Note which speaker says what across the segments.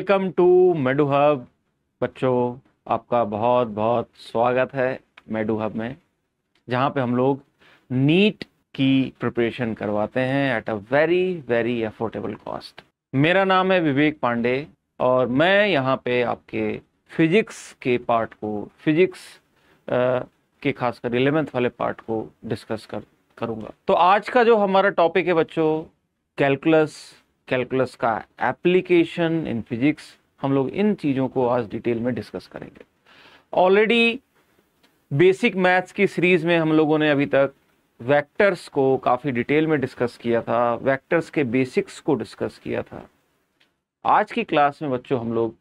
Speaker 1: Welcome to मेडू hub बच्चों आपका बहुत बहुत स्वागत है मेडू हब में जहाँ पे हम लोग नीट की प्रिपरेशन करवाते हैं at a very very affordable cost मेरा नाम है विवेक पांडे और मैं यहाँ पे आपके फिजिक्स के पार्ट को फिजिक्स के खासकर एलेवेंथ वाले पार्ट को डिस्कस कर करूँगा तो आज का जो हमारा टॉपिक है बच्चों कैलकुलस कैलकुलस का एप्लीकेशन इन फिजिक्स हम लोग इन चीज़ों को आज डिटेल में डिस्कस करेंगे ऑलरेडी बेसिक मैथ्स की सीरीज़ में हम लोगों ने अभी तक वेक्टर्स को काफ़ी डिटेल में डिस्कस किया था वेक्टर्स के बेसिक्स को डिस्कस किया था आज की क्लास में बच्चों हम लोग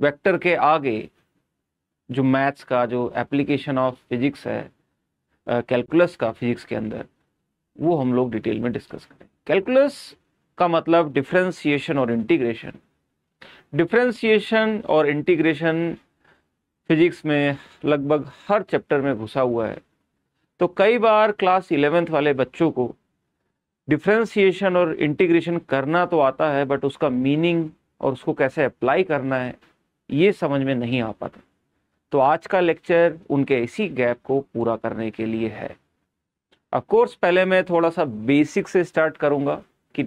Speaker 1: वेक्टर के आगे जो मैथ्स का जो एप्लीकेशन ऑफ फिजिक्स है कैलकुलस uh, का फिजिक्स के अंदर वो हम लोग डिटेल में डिस्कस करें कैलकुलस का मतलब डिफ्रेंसीशन और इंटीग्रेशन डिफ्रेंसीशन और इंटीग्रेशन फिजिक्स में लगभग हर चैप्टर में घुसा हुआ है तो कई बार क्लास इलेवेंथ वाले बच्चों को डिफ्रेंसीशन और इंटीग्रेशन करना तो आता है बट उसका मीनिंग और उसको कैसे अप्लाई करना है ये समझ में नहीं आ पाता तो आज का लेक्चर उनके इसी गैप को पूरा करने के लिए है अफकोर्स पहले मैं थोड़ा सा बेसिक से स्टार्ट करूँगा कि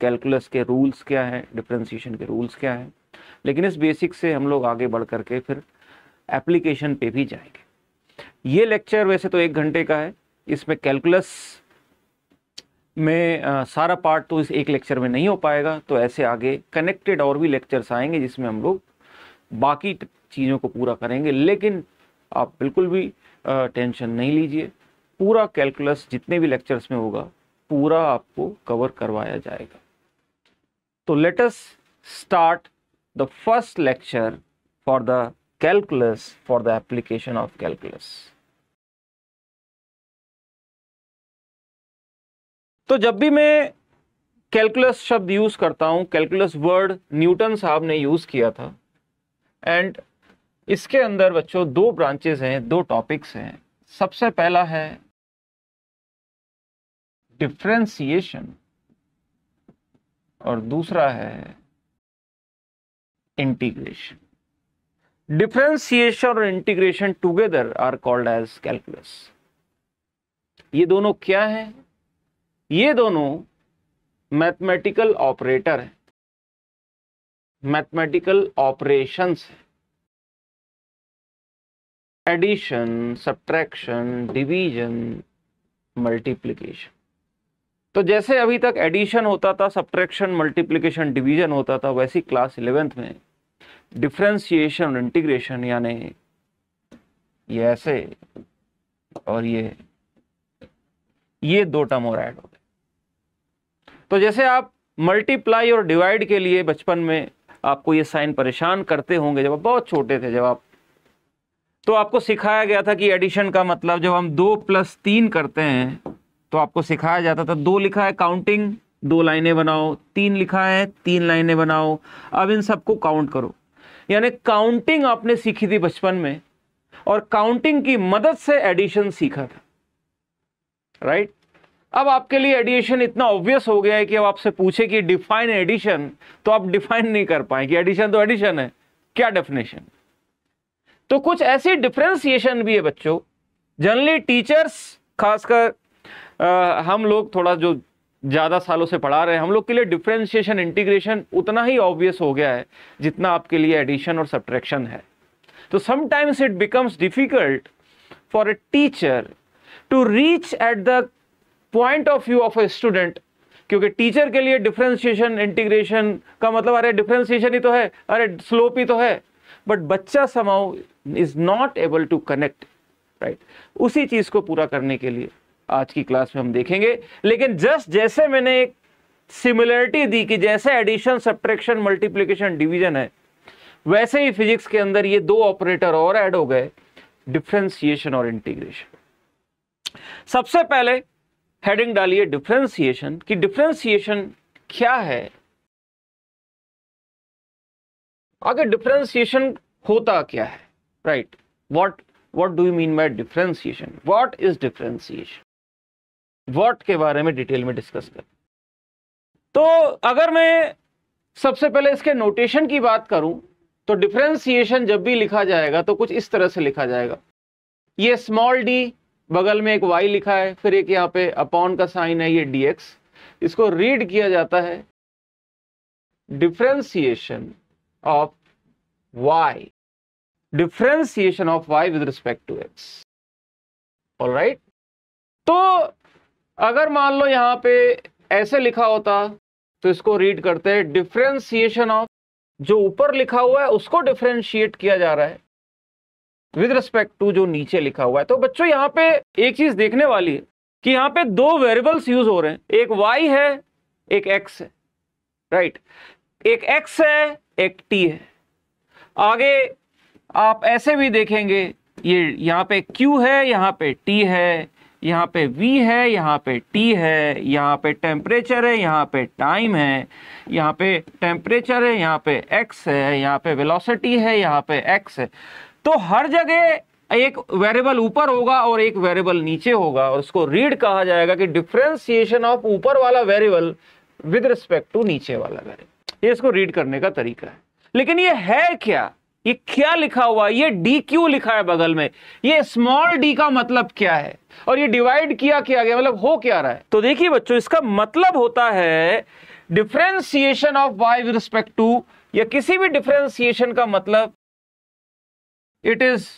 Speaker 1: कैलकुलस के रूल्स क्या है डिफ्रेंसीशन के रूल्स क्या है लेकिन इस बेसिक से हम लोग आगे बढ़ करके फिर एप्लीकेशन पे भी जाएंगे ये लेक्चर वैसे तो एक घंटे का है इसमें कैलकुलस में आ, सारा पार्ट तो इस एक लेक्चर में नहीं हो पाएगा तो ऐसे आगे कनेक्टेड और भी लेक्चर्स आएंगे जिसमें हम लोग बाकी चीज़ों को पूरा करेंगे लेकिन आप बिल्कुल भी आ, टेंशन नहीं लीजिए पूरा कैलकुलस जितने भी लेक्चर्स में होगा पूरा आपको कवर करवाया जाएगा तो let us start the first lecture
Speaker 2: for the calculus for the application of तो जब भी मैं कैलकुलस शब्द यूज करता हूं कैलकुलस वर्ड न्यूटन साहब ने यूज किया था
Speaker 1: एंड इसके अंदर बच्चों दो ब्रांचेस हैं दो टॉपिक्स हैं सबसे
Speaker 2: पहला है डिफ्रेंसिएशन और दूसरा है
Speaker 1: इंटीग्रेशन डिफ्रेंसिएशन और integration together are called as calculus ये दोनों क्या है ये दोनों
Speaker 2: मैथमेटिकल ऑपरेटर है मैथमेटिकल ऑपरेशंस है एडिशन सब्ट्रैक्शन
Speaker 1: डिवीजन मल्टीप्लिकेशन तो जैसे अभी तक एडिशन होता था सब्ट्रैक्शन मल्टीप्लिकेशन डिवीजन होता था वैसी क्लास इलेवेंथ में डिफ्रेंसिएशन इंटीग्रेशन यानी ये ऐसे और ये ये दो टर्म और ऐड हो गए तो जैसे आप मल्टीप्लाई और डिवाइड के लिए बचपन में आपको ये साइन परेशान करते होंगे जब आप बहुत छोटे थे जब आप तो आपको सिखाया गया था कि एडिशन का मतलब जब हम दो प्लस तीन करते हैं तो आपको सिखाया जाता था दो लिखा है काउंटिंग दो लाइनें बनाओ तीन लिखा है तीन लाइनें बनाओ अब इन सबको काउंट करो यानी काउंटिंग आपने सीखी थी बचपन में और काउंटिंग की मदद से एडिशन सीखा था राइट अब आपके लिए एडिशन इतना ऑब्वियस हो गया है कि अब आपसे पूछे कि डिफाइन एडिशन तो आप डिफाइन नहीं कर पाए कि एडिशन तो एडिशन है क्या डेफिनेशन तो कुछ ऐसी डिफ्रेंसिएशन भी है बच्चों जनरली टीचर्स खासकर आ, हम लोग थोड़ा जो ज़्यादा सालों से पढ़ा रहे हैं हम लोग के लिए डिफ्रेंशिएशन इंटीग्रेशन उतना ही ऑब्वियस हो गया है जितना आपके लिए एडिशन और सब्ट्रैक्शन है तो sometimes it becomes difficult for a teacher to reach at the point of view of a student क्योंकि टीचर के लिए डिफ्रेंशिएशन इंटीग्रेशन का मतलब अरे डिफ्रेंशिएशन ही तो है अरे स्लोप ही तो है बट बच्चा somehow is not able to connect right उसी चीज़ को पूरा करने के लिए आज की क्लास में हम देखेंगे लेकिन जस्ट जैसे मैंने एक सिमिलरिटी दी कि जैसे एडिशन सब्ट्रैक्शन मल्टीप्लीकेशन डिवीजन है वैसे ही फिजिक्स के अंदर ये दो ऑपरेटर और ऐड हो गए डिफ्रेंसिएशन और इंटीग्रेशन सबसे पहले हेडिंग डालिए डिफ्रेंसिएशन कि डिफ्रेंसिएशन क्या है आगे डिफ्रेंसिएशन होता क्या है right what what do you mean by differentiation what is differentiation what के बारे में डिटेल में डिस्कस कर तो अगर मैं सबसे पहले इसके नोटेशन की बात करूं तो डिफ्रेंसिएशन जब भी लिखा जाएगा तो कुछ इस तरह से लिखा जाएगा ये स्मॉल डी बगल में एक वाई लिखा है फिर एक यहाँ पे अपॉन का साइन है ये डी एक्स इसको रीड किया जाता है differentiation of Y differentiation of Y with respect to X right तो अगर मान लो यहाँ पे ऐसे लिखा होता तो इसको रीड करते हैं डिफ्रेंसिएशन ऑफ जो ऊपर लिखा हुआ है उसको डिफ्रेंशिएट किया जा रहा है विद रिस्पेक्ट टू जो नीचे लिखा हुआ है तो बच्चों यहाँ पे एक चीज देखने वाली है कि यहाँ पे दो वेरिएबल्स यूज हो रहे हैं एक वाई है एक एक्स है राइट एक एक्स है एक टी है आगे आप ऐसे भी देखेंगे ये यहाँ पे क्यू है यहाँ पे टी है यहाँ पे V है यहाँ पे T है यहाँ पे टेम्परेचर है यहाँ पे टाइम है यहाँ पे टेम्परेचर है यहाँ पे X है यहाँ पे वेलोसिटी है यहाँ पे X है तो हर जगह एक वेरिएबल ऊपर होगा और एक वेरिएबल नीचे होगा और उसको रीड कहा जाएगा कि डिफ्रेंसिएशन ऑफ ऊपर वाला वेरिएबल विद रिस्पेक्ट टू नीचे वाला वेरिएबल ये इसको रीड करने का तरीका है लेकिन ये है क्या ये क्या लिखा हुआ है ये डी क्यू लिखा है बगल में ये स्मॉल डी का मतलब क्या है और ये डिवाइड किया किया गया मतलब हो क्या रहा है तो देखिए बच्चों इसका मतलब होता है differentiation of Y with respect to या किसी भी डिफ्रेंसिएशन का मतलब
Speaker 2: it is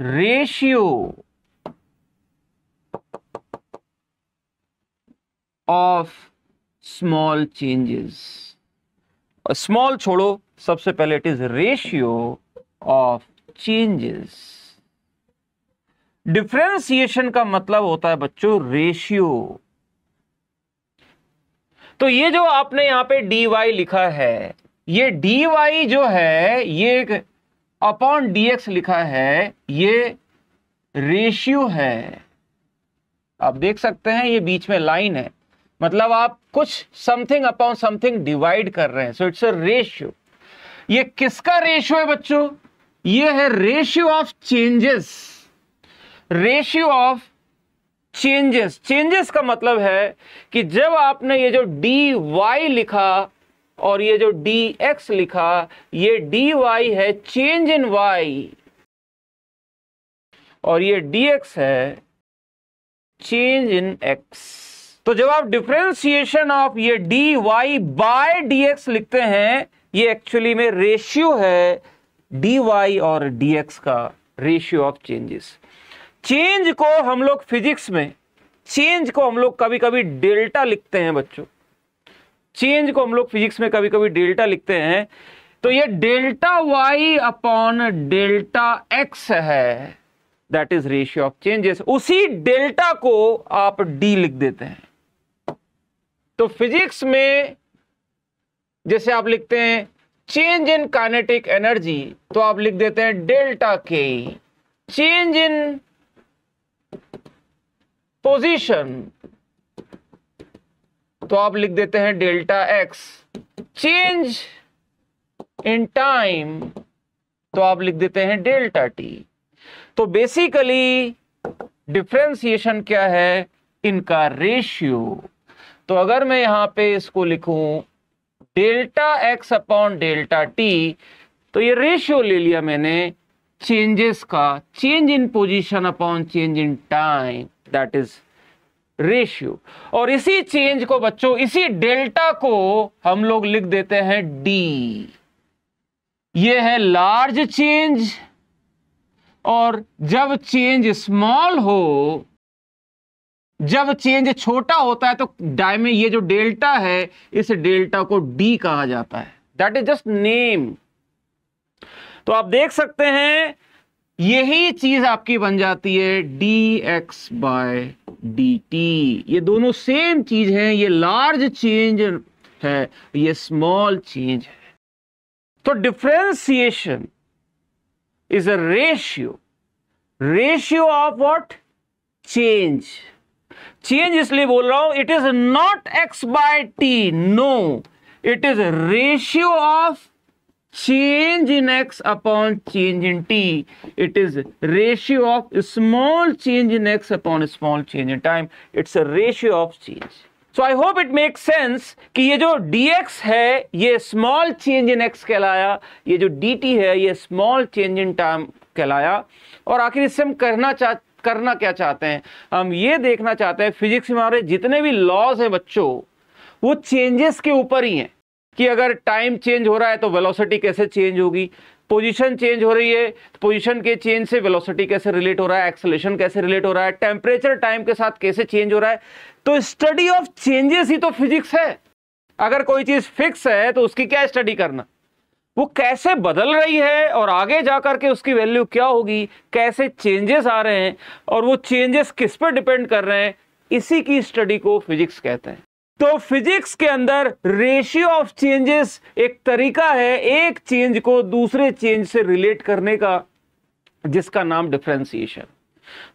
Speaker 2: ratio of
Speaker 1: small changes small छोड़ो सबसे पहले it is ratio of changes differentiation का मतलब होता है बच्चों रेशियो तो ये जो आपने यहां पे डी लिखा है ये डी वाई जो है ये अपॉन डीएक्स लिखा है ये रेशियो है आप देख सकते हैं ये बीच में लाइन है मतलब आप कुछ समथिंग अपॉन समथिंग डिवाइड कर रहे हैं सो इट्स अ रेशियो ये किसका रेशियो है बच्चों ये है ratio of changes ratio of changes changes का मतलब है कि जब आपने ये जो डी वाई लिखा और ये जो डी एक्स लिखा ये डी वाई है चेंज इन वाई और ये डी एक्स है चेंज इन एक्स तो जब आप डिफ्रेंसिएशन ऑफ ये D Y by D X लिखते हैं ये एक्चुअली में रेशियो है डी वाई और डी एक्स का रेशियो ऑफ चेंजेस चेंज को हम लोग फिजिक्स में चेंज को हम लोग कभी कभी डेल्टा लिखते हैं बच्चों चेंज को हम लोग फिजिक्स में कभी कभी डेल्टा लिखते हैं तो ये delta y upon delta x है that is ratio of changes उसी डेल्टा को आप डी लिख देते हैं तो फिजिक्स में जैसे आप लिखते हैं चेंज इन काइनेटिक एनर्जी तो आप लिख देते हैं डेल्टा के चेंज इन पोजीशन तो आप लिख देते हैं delta x change in time तो आप लिख देते हैं डेल्टा टी तो बेसिकली डिफ्रेंसिएशन क्या है इनका रेशियो तो अगर मैं यहां पे इसको लिखूं delta x upon delta t तो ये रेशियो ले लिया मैंने चेंजेस का change in position upon change in time that is ratio और इसी चेंज को बच्चों इसी डेल्टा को हम लोग लिख देते हैं डी ये है लार्ज चेंज और जब चेंज स्मॉल हो जब चेंज छोटा होता है तो डाय ये जो डेल्टा है इस डेल्टा को डी कहा जाता है दैट इज जस्ट नेम तो आप देख सकते हैं यही चीज आपकी बन जाती है d x by D T ये दोनों सेम चीज है ये लार्ज चेंज है ये स्मॉल चेंज है तो differentiation is a ratio ratio of what change change इसलिए बोल रहा हूं it is not x by t no it is ratio of change in x upon change in t it is ratio of small change in x upon small change in time it's a ratio of change so I hope it make sense कि ये जो dx है ये small change in x कहलाया ये जो dt है ये स्मॉल चेंज इन टाइम कहलाया और आखिर इससे हम करना चाह करना क्या चाहते हैं हम ये देखना चाहते हैं फिजिक्स में हमारे जितने भी लॉज हैं बच्चों वो चेंजेस के ऊपर ही हैं कि अगर टाइम चेंज हो रहा है तो वेलोसिटी कैसे चेंज होगी पोजीशन चेंज हो रही है तो पोजीशन के चेंज से वेलोसिटी कैसे रिलेट हो रहा है एक्सलेशन कैसे रिलेट हो रहा है टेम्परेचर टाइम के साथ कैसे चेंज हो रहा है तो स्टडी ऑफ चेंजेस ही तो फिजिक्स है अगर कोई चीज़ फिक्स है तो उसकी क्या स्टडी करना वो कैसे बदल रही है और आगे जा कर के उसकी वैल्यू क्या होगी कैसे चेंजेस आ रहे हैं और वो चेंजेस किस पर डिपेंड कर रहे हैं इसी की स्टडी को फिजिक्स कहते हैं तो फिजिक्स के अंदर रेशियो ऑफ चेंजेस एक तरीका है एक चेंज को दूसरे चेंज से रिलेट करने का जिसका नाम डिफ्रेंसिएशन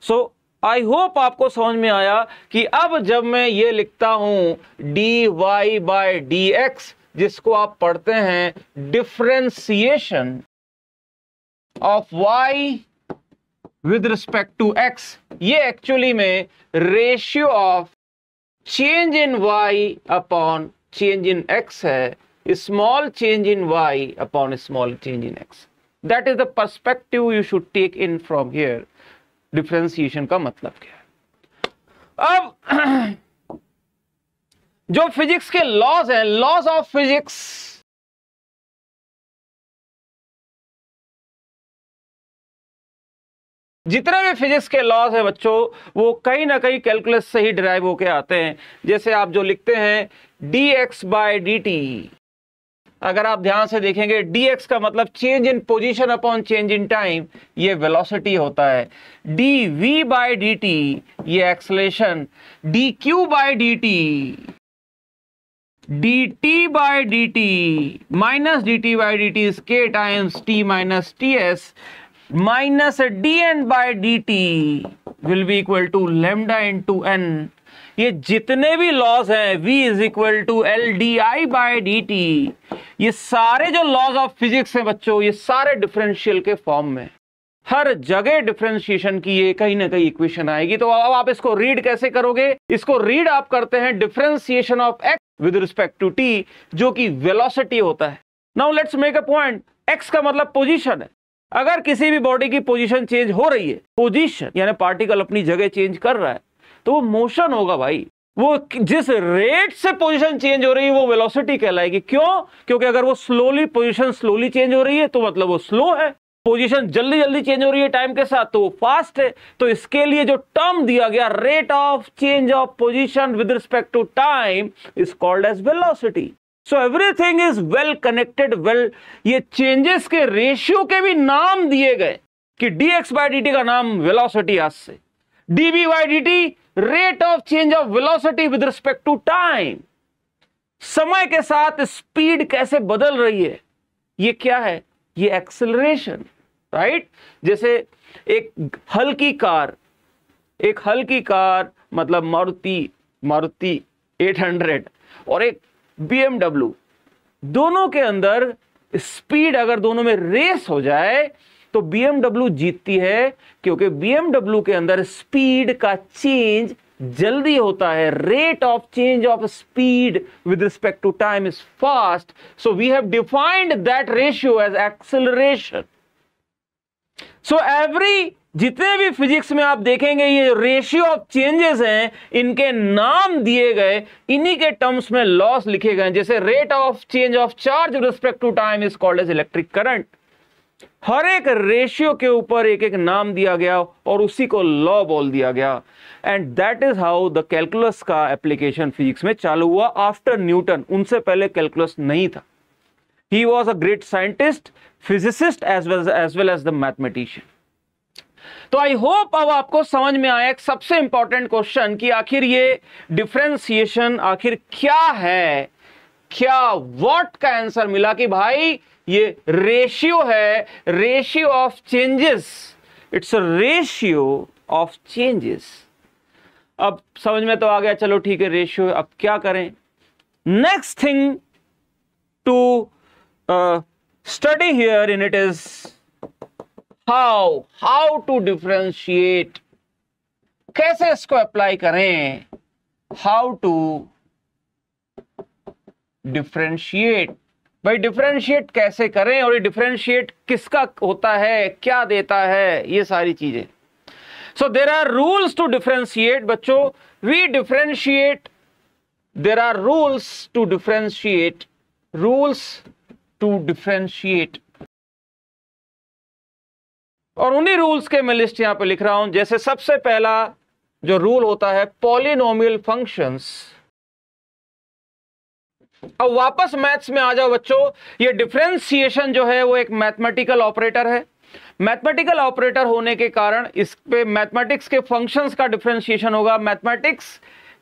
Speaker 1: सो आई होप आपको समझ में आया कि अब जब मैं ये लिखता हूं d Y by D x जिसको आप पढ़ते हैं differentiation of Y with respect to x ये एक्चुअली में ratio of change in y upon change in x है small change in y upon small change in x that is the perspective you should take in from here differentiation का
Speaker 2: मतलब क्या है अब जो physics के laws हैं laws of physics जितने भी फिजिक्स के लॉज हैं
Speaker 1: बच्चों वो कहीं ना कहीं कैलकुलस से ही ड्राइव होके आते हैं जैसे आप जो लिखते हैं d x by D t अगर आप ध्यान से देखेंगे डी एक्स का मतलब change in position upon change in time ये वेलोसिटी होता है d v by D T ये acceleration d q by D t d t by D t minus d t by D t के times t minus t s minus d n by D T will be equal to lambda in to n ये जितने भी laws हैं v is equal to L d i by D T ये सारे जो laws of physics हैं बच्चों ये सारे डिफरेंशियल के फॉर्म में हर जगह डिफरेंशिएशन की ये कहीं ना कहीं इक्वेशन आएगी तो अब आप इसको रीड कैसे करोगे इसको रीड आप करते हैं differentiation of x with respect to t जो कि वेलोसिटी होता है now let's make a point x का मतलब पोजीशन है अगर किसी भी बॉडी की पोजीशन चेंज हो रही है पोजीशन यानी पार्टिकल अपनी जगह चेंज कर रहा है तो वो मोशन होगा भाई वो जिस रेट से पोजीशन चेंज हो रही है वो वेलोसिटी कहलाएगी क्यों क्योंकि अगर वो स्लोली पोजीशन स्लोली चेंज हो रही है तो मतलब वो स्लो है पोजीशन जल्दी जल्दी चेंज हो रही है टाइम के साथ तो फास्ट है तो इसके लिए जो टर्म दिया गया rate of change of position with respect to time is called as velocity so everything is well connected well ये चेंजेस के रेशियो के भी नाम दिए गए कि dx बाई टी का नाम वेलोसिटी आज से db by t rate of change of velocity with respect to time समय के साथ स्पीड कैसे बदल रही है ये क्या है ये एक्सेलरेशन राइट जैसे एक हल्की कार एक हल्की कार मतलब मारुति मारुति 800 और एक बीएमडब्ल्यू दोनों के अंदर स्पीड अगर दोनों में रेस हो जाए तो बीएमडब्ल्यू जीतती है क्योंकि बीएमडब्ल्यू के अंदर स्पीड का चेंज जल्दी होता है rate of change of speed with respect to time is fast so we have defined that ratio as acceleration so so every जितने भी फिजिक्स में आप देखेंगे ये रेशियो ऑफ चेंजेस हैं इनके नाम दिए गए इन्हीं के टर्म्स में लॉस लिखे गए जैसे rate of change of charge respect to time is called as electric current हर एक रेशियो के ऊपर एक एक नाम दिया गया और उसी को लॉ बोल दिया गया and that is how the calculus का एप्लीकेशन फिजिक्स में चालू हुआ आफ्टर न्यूटन उनसे पहले कैलकुलस नहीं था He was a great scientist, physicist as well as, as, well as the mathematician. तो आई होप अब आपको समझ में आया एक सबसे इंपॉर्टेंट क्वेश्चन कि आखिर ये डिफ्रेंसिएशन आखिर क्या है क्या व्हाट का आंसर मिला कि भाई ये रेशियो है ratio of changes it's a ratio of changes अब समझ में तो आ गया चलो ठीक है रेशियो अब क्या करें next thing to Uh, study here in it is how how to differentiate कैसे इसको अप्लाई करें हाउ टू डिफ्रेंशिएट भाई डिफ्रेंशिएट कैसे करें और ये डिफ्रेंशिएट किसका होता है क्या देता है ये सारी चीजें so there are rules to differentiate बच्चों we differentiate there are rules to differentiate rules to differentiate और उन्हीं रूल्स के मैं लिस्ट यहां पे लिख रहा हूं जैसे सबसे पहला जो रूल होता है पॉलिनोमियल फंक्शंस अब वापस मैथ्स में आ जाओ बच्चों ये डिफ्रेंसिएशन जो है वो एक मैथमेटिकल ऑपरेटर है मैथमेटिकल ऑपरेटर होने के कारण इस पे मैथमेटिक्स के फंक्शंस का डिफ्रेंशिएशन होगा मैथमेटिक्स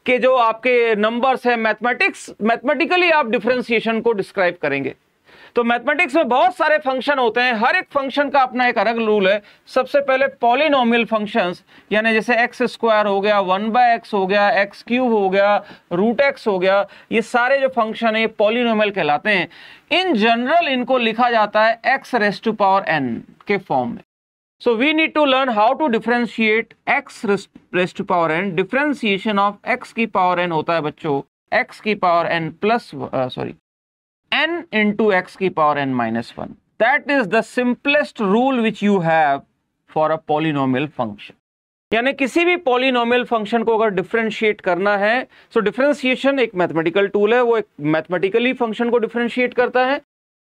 Speaker 1: के जो आपके नंबर्स हैं मैथमेटिक्स मैथमेटिकली आप डिफ्रेंसिएशन को डिस्क्राइब करेंगे तो मैथमेटिक्स में बहुत सारे फंक्शन होते हैं हर एक फंक्शन का अपना एक अलग रूल है सबसे पहले पॉलिनोमियल फंक्शंस यानी जैसे एक्स स्क्वायर हो गया वन बाय एक्स हो गया एक्स क्यूब हो गया रूट एक्स हो गया ये सारे जो फंक्शन है ये पॉलिनोमियल कहलाते हैं इन जनरल इनको लिखा जाता है x raise to power n के फॉर्म में so we need to learn how to differentiate x raise to power n differentiation of x की पावर एन होता है बच्चों एक्स की power n plus sorry n into x की power n minus one that is the simplest rule which you have for a polynomial function यानी किसी भी polynomial function को अगर डिफ्रेंशिएट करना है सो so डिफ्रेंशिएशन एक मैथमेटिकल टूल है वो एक मैथमेटिकली फंक्शन को डिफ्रेंशिएट करता है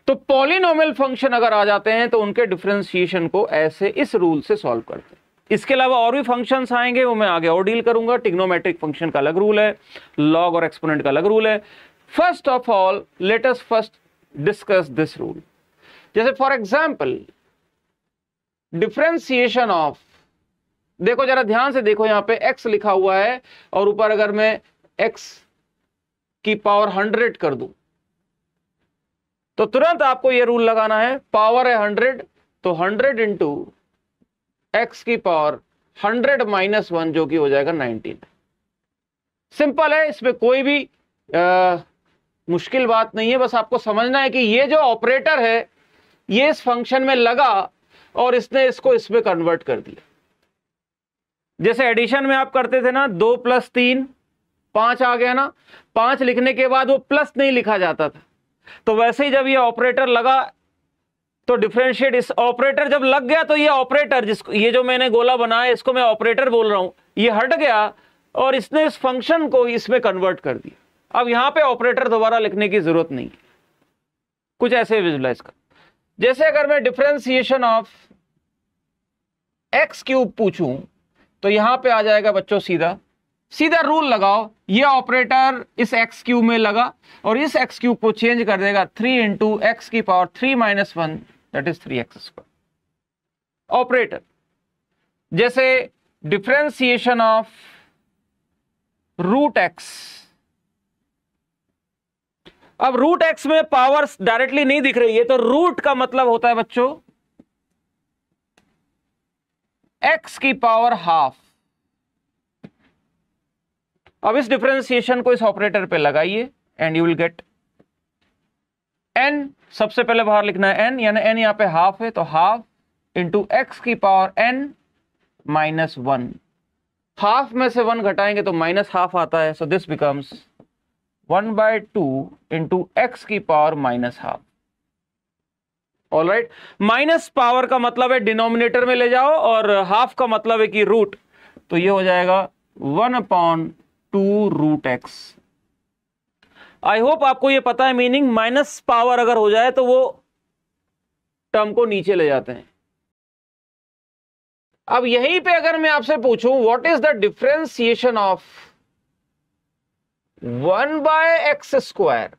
Speaker 1: तो पॉलिनोमियल फंक्शन अगर आ जाते हैं तो उनके डिफ्रेंशिएशन को ऐसे इस रूल से सॉल्व करते हैं इसके अलावा और भी फंक्शंस आएंगे वो मैं आगे और डील करूंगा टिग्नोमेट्रिक फंक्शन का अलग रूल है लॉग और एक्सपोनेंट का अलग रूल है first of all let us first discuss this rule जैसे फॉर एग्जाम्पल डिफ्रेंसिएशन ऑफ देखो जरा ध्यान से देखो यहां पे x लिखा हुआ है और ऊपर अगर मैं x की पावर हंड्रेड कर दू तो तुरंत आपको यह रूल लगाना है पावर है हंड्रेड तो हंड्रेड इंटू एक्स की पावर हंड्रेड माइनस वन जो कि हो जाएगा नाइनटीन सिंपल है इसमें कोई भी आ, मुश्किल बात नहीं है बस आपको समझना है कि ये जो ऑपरेटर है ये इस फंक्शन में लगा और इसने इसको इसमें कन्वर्ट कर दिया जैसे एडिशन में आप करते थे ना दो प्लस तीन पांच आ गया ना पांच लिखने के बाद वो प्लस नहीं लिखा जाता था तो वैसे ही जब ये ऑपरेटर लगा तो डिफ्रेंशिएट इस ऑपरेटर जब लग गया तो ये ऑपरेटर जिसको ये जो मैंने गोला बनाया इसको मैं ऑपरेटर बोल रहा हूं ये हट गया और इसने इस फंक्शन को इसमें कन्वर्ट कर दिया अब यहां पे ऑपरेटर दोबारा लिखने की जरूरत नहीं कुछ ऐसे विजुलाइज कर जैसे अगर मैं डिफ्रेंसिएशन ऑफ एक्स क्यूब पूछूं तो यहां पे आ जाएगा बच्चों सीधा सीधा रूल लगाओ ये ऑपरेटर इस एक्स क्यूब में लगा और इस एक्स क्यूब को चेंज कर देगा थ्री इंटू एक्स की power three minus one that is three x square operator जैसे डिफ्रेंसिएशन ऑफ रूट एक्स अब रूट एक्स में पावर डायरेक्टली नहीं दिख रही है तो रूट का मतलब होता है बच्चों एक्स की पावर हाफ अब इस डिफ्रेंसिएशन को इस ऑपरेटर पे लगाइए and you will get n सबसे पहले बाहर लिखना है एन यानी एन यहां पे हाफ है तो हाफ इंटू एक्स की power n minus one half में से वन घटाएंगे तो माइनस हाफ आता है so this becomes one by two into x की power minus half all right minus power का मतलब है डिनोमिनेटर में ले जाओ और हाफ का मतलब है कि रूट तो ये हो जाएगा one upon two root x I hope आपको ये पता है मीनिंग माइनस पावर अगर हो जाए तो वो टर्म को नीचे ले जाते हैं अब यहीं पे अगर मैं आपसे पूछूं what is the differentiation of one by x square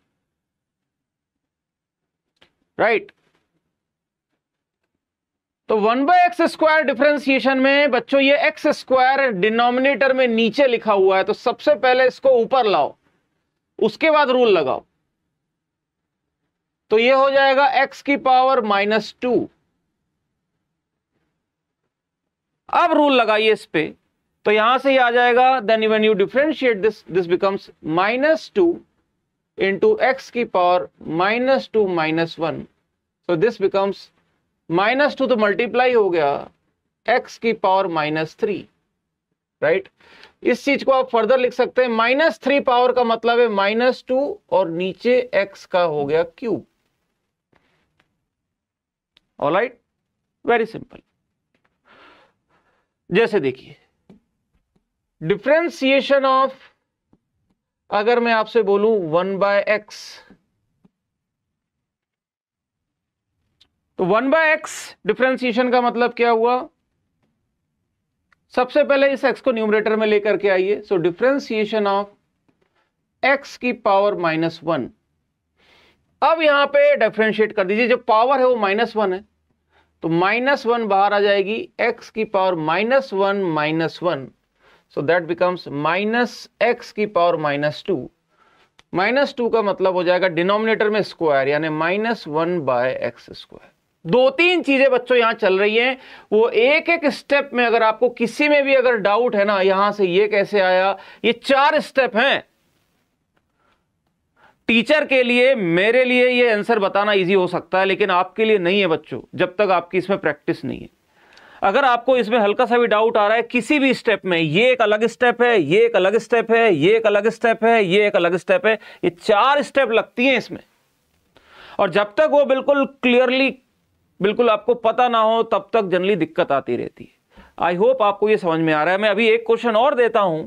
Speaker 1: right तो one by x square differentiation में बच्चों ये एक्स स्क्वायर डिनोमिनेटर में नीचे लिखा हुआ है तो सबसे पहले इसको ऊपर लाओ उसके बाद रूल लगाओ तो ये हो जाएगा एक्स की पावर माइनस टू अब रूल लगाइए इस पर तो यहां से ही आ जाएगा then when you differentiate this this becomes minus two into x की power minus two minus one so this becomes minus two तो मल्टीप्लाई हो गया एक्स की पावर माइनस थ्री राइट इस चीज को आप फर्दर लिख सकते हैं माइनस थ्री पावर का मतलब है माइनस टू और नीचे एक्स का हो गया cube all right very simple जैसे देखिए डिफ्रेंसिएशन ऑफ अगर मैं आपसे बोलूं वन बाय एक्स तो वन बाय एक्स डिफ्रेंसिएशन का मतलब क्या हुआ सबसे पहले इस एक्स को न्यूमरेटर में लेकर के आइए सो डिफ्रेंसिएशन ऑफ एक्स की पावर माइनस वन अब यहां पे डिफ्रेंशिएट कर दीजिए जो पावर है वो माइनस वन है तो माइनस वन बाहर आ जाएगी एक्स की power minus one minus one so that becomes minus x की power minus two minus two का मतलब हो जाएगा डिनोमिनेटर में स्क्वायर यानी minus one by x square दो तीन चीजें बच्चों यहां चल रही हैं वो एक एक स्टेप में अगर आपको किसी में भी अगर डाउट है ना यहां से ये कैसे आया ये चार स्टेप हैं टीचर के लिए मेरे लिए ये आंसर बताना इजी हो सकता है लेकिन आपके लिए नहीं है बच्चों जब तक आपकी इसमें प्रैक्टिस नहीं है अगर आपको इसमें हल्का सा भी डाउट आ रहा है किसी भी स्टेप में ये एक अलग स्टेप है ये एक अलग स्टेप है ये एक अलग स्टेप है ये एक अलग स्टेप है ये चार स्टेप लगती हैं इसमें और जब तक वो बिल्कुल क्लियरली बिल्कुल आपको पता ना हो तब तक जनरली दिक्कत आती रहती है आई होप आपको ये समझ में आ रहा है मैं अभी एक क्वेश्चन और देता हूं